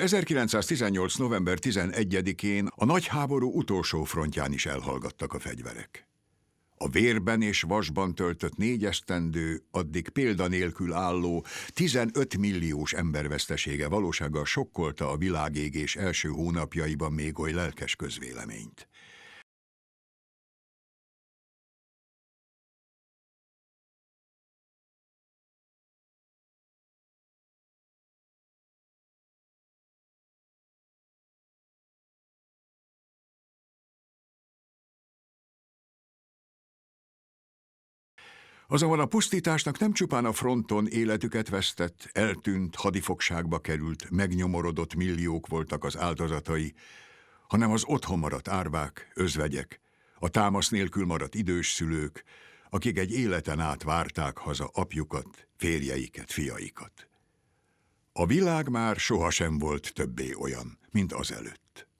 1918. november 11-én a nagy háború utolsó frontján is elhallgattak a fegyverek. A vérben és vasban töltött négy esztendő, addig példanélkül álló 15 milliós embervesztesége valósággal sokkolta a világégés első hónapjaiban még oly lelkes közvéleményt. Azonban a pusztításnak nem csupán a fronton életüket vesztett, eltűnt, hadifogságba került, megnyomorodott milliók voltak az áldozatai, hanem az otthon maradt árvák, özvegyek, a támasz nélkül maradt idős szülők, akik egy életen át várták haza apjukat, férjeiket, fiaikat. A világ már sohasem volt többé olyan, mint azelőtt.